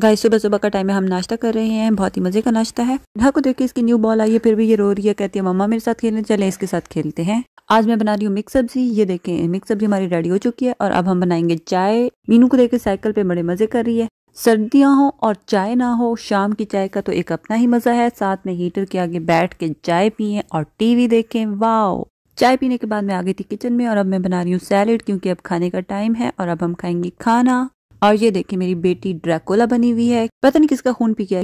गाय सुबह सुबह का टाइम है हम नाश्ता कर रहे हैं बहुत ही मज़े का नाश्ता है नहा को देख के इसकी न्यू बॉल आई है फिर भी ये रो रही है कहती है मम्मा मेरे साथ खेलने चले इसके साथ खेलते हैं आज मैं बना रही हूँ मिक्स सब्जी ये देखें मिक्स सब्जी हमारी रेडी हो चुकी है और अब हम बनाएंगे चाय मीनू को देखे साइकिल पे बड़े मज़े कर रही है सर्दियाँ हो और चाय ना हो शाम की चाय का तो एक अपना ही मज़ा है साथ में हीटर के आगे बैठ के चाय पिए और टीवी देखें वाओ चाय पीने के बाद मैं आ गई थी किचन में और अब मैं बना रही हूँ सैलेड क्योंकि अब खाने का टाइम है और अब हम खाएंगे खाना और ये देखिए मेरी बेटी ड्रैकोला बनी हुई है पता नहीं किसका खून पी गया